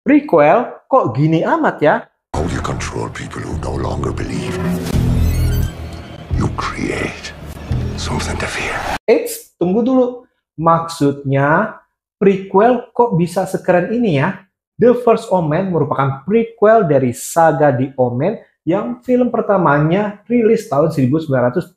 prequel kok gini amat ya? How you control people who no longer believe. You create something to fear. Eits, tunggu dulu. Maksudnya prequel kok bisa sekeren ini ya? The First Omen merupakan prequel dari saga The Omen yang film pertamanya rilis tahun 1976.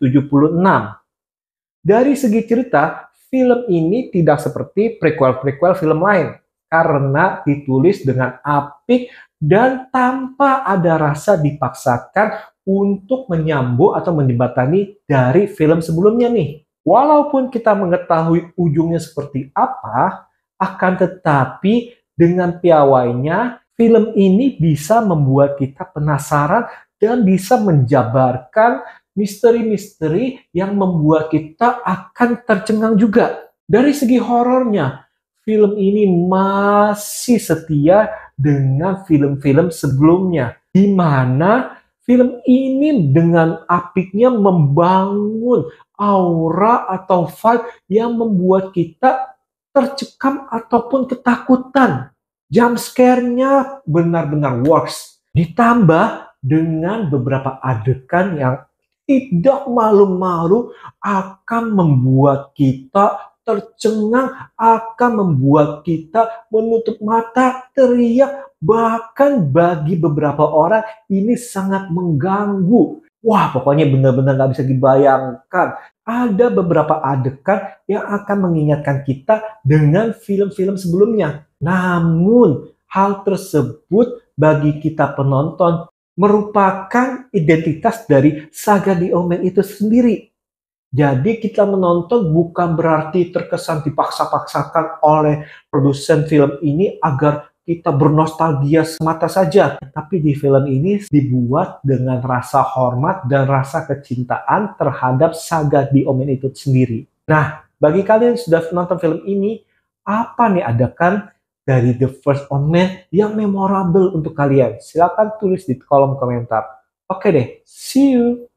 Dari segi cerita, film ini tidak seperti prequel-prequel film lain karena ditulis dengan apik dan tanpa ada rasa dipaksakan untuk menyambung atau menjembatani dari film sebelumnya nih. Walaupun kita mengetahui ujungnya seperti apa, akan tetapi dengan piawainya film ini bisa membuat kita penasaran dan bisa menjabarkan misteri-misteri yang membuat kita akan tercengang juga. Dari segi horornya, film ini masih setia dengan film-film sebelumnya. Di mana film ini dengan apiknya membangun aura atau vibe yang membuat kita tercekam ataupun ketakutan. Jump scare-nya benar-benar works. Ditambah dengan beberapa adegan yang tidak malu-malu akan membuat kita tercengang akan membuat kita menutup mata, teriak, bahkan bagi beberapa orang ini sangat mengganggu. Wah, pokoknya benar-benar nggak bisa dibayangkan. Ada beberapa adegan yang akan mengingatkan kita dengan film-film sebelumnya. Namun, hal tersebut bagi kita penonton merupakan identitas dari saga Omen itu sendiri jadi kita menonton bukan berarti terkesan dipaksa-paksakan oleh produsen film ini agar kita bernostalgia semata saja. Tapi di film ini dibuat dengan rasa hormat dan rasa kecintaan terhadap saga di Omen itu sendiri. Nah, bagi kalian yang sudah menonton film ini, apa nih adakan dari The First Omen yang memorable untuk kalian? Silahkan tulis di kolom komentar. Oke deh, see you!